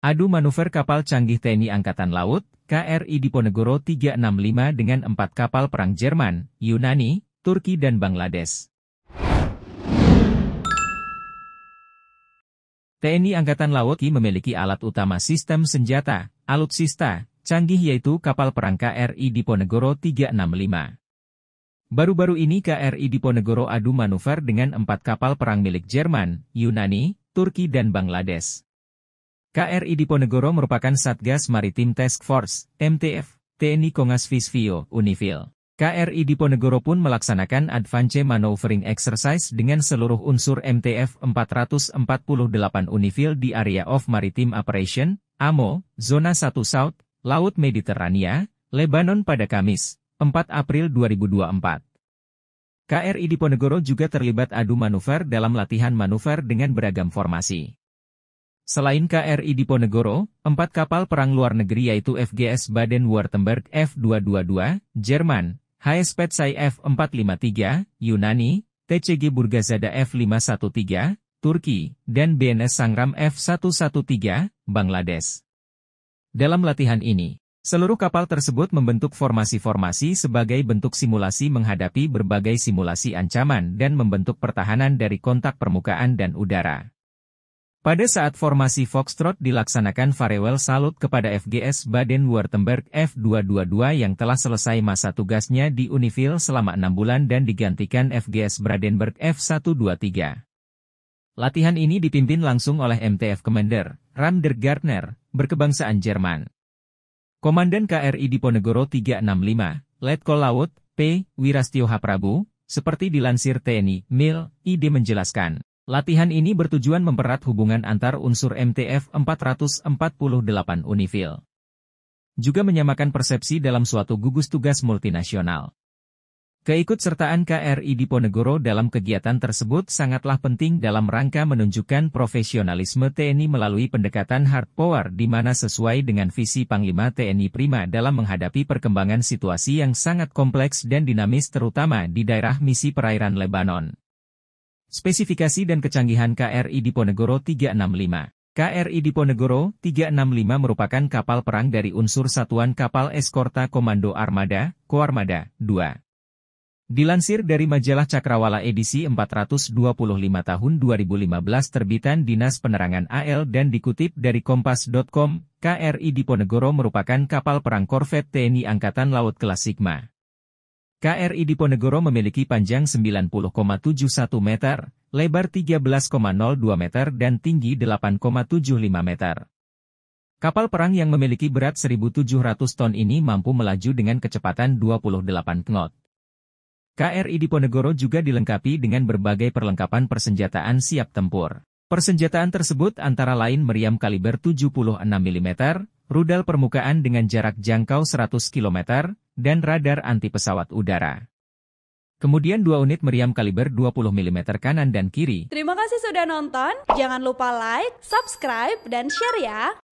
Adu manuver kapal canggih TNI Angkatan Laut, KRI Diponegoro 365 dengan empat kapal perang Jerman, Yunani, Turki dan Bangladesh. TNI Angkatan Laut memiliki alat utama sistem senjata, alutsista, canggih yaitu kapal perang KRI Diponegoro 365. Baru-baru ini KRI Diponegoro adu manuver dengan empat kapal perang milik Jerman, Yunani, Turki dan Bangladesh. KRI Diponegoro merupakan Satgas Maritim Task Force, MTF, TNI Kongas Visvio, Unifil. KRI Diponegoro pun melaksanakan Advance Manoeuvring Exercise dengan seluruh unsur MTF 448 Unifil di Area of Maritime Operation, AMO, Zona 1 South, Laut Mediterania, Lebanon pada Kamis, 4 April 2024. KRI Diponegoro juga terlibat adu manuver dalam latihan manuver dengan beragam formasi. Selain KRI Diponegoro, empat kapal perang luar negeri yaitu FGS Baden-Württemberg F-222, Jerman, HS Petsai F-453, Yunani, TCG Burgazada F-513, Turki, dan BNS Sangram F-113, Bangladesh. Dalam latihan ini, seluruh kapal tersebut membentuk formasi-formasi sebagai bentuk simulasi menghadapi berbagai simulasi ancaman dan membentuk pertahanan dari kontak permukaan dan udara. Pada saat formasi Foxtrot dilaksanakan Farewell salut kepada FGS Baden-Württemberg F222 yang telah selesai masa tugasnya di Unifil selama enam bulan dan digantikan FGS Bradenburg F123. Latihan ini dipimpin langsung oleh MTF Commander, Rander Gardner berkebangsaan Jerman. Komandan KRI Diponegoro 365, Letkol Laut, P. Wirastio Haprabu, seperti dilansir TNI, Mil, ID menjelaskan. Latihan ini bertujuan memperat hubungan antar unsur MTF 448 Unifil. Juga menyamakan persepsi dalam suatu gugus tugas multinasional. Keikutsertaan KRI Diponegoro dalam kegiatan tersebut sangatlah penting dalam rangka menunjukkan profesionalisme TNI melalui pendekatan hard power di mana sesuai dengan visi Panglima TNI Prima dalam menghadapi perkembangan situasi yang sangat kompleks dan dinamis terutama di daerah misi perairan Lebanon. Spesifikasi dan kecanggihan KRI Diponegoro 365 KRI Diponegoro 365 merupakan kapal perang dari unsur satuan kapal eskorta Komando Armada, Koarmada, 2. Dilansir dari majalah Cakrawala edisi 425 tahun 2015 terbitan Dinas Penerangan AL dan dikutip dari Kompas.com, KRI Diponegoro merupakan kapal perang korvet TNI Angkatan Laut kelas Sigma. KRI Diponegoro memiliki panjang 90,71 meter, lebar 13,02 meter dan tinggi 8,75 meter. Kapal perang yang memiliki berat 1.700 ton ini mampu melaju dengan kecepatan 28 knot. KRI Diponegoro juga dilengkapi dengan berbagai perlengkapan persenjataan siap tempur. Persenjataan tersebut antara lain meriam kaliber 76 mm, rudal permukaan dengan jarak jangkau 100 km, dan radar anti pesawat udara. Kemudian dua unit meriam kaliber 20 mm kanan dan kiri. Terima kasih sudah nonton. Jangan lupa like, subscribe, dan share ya.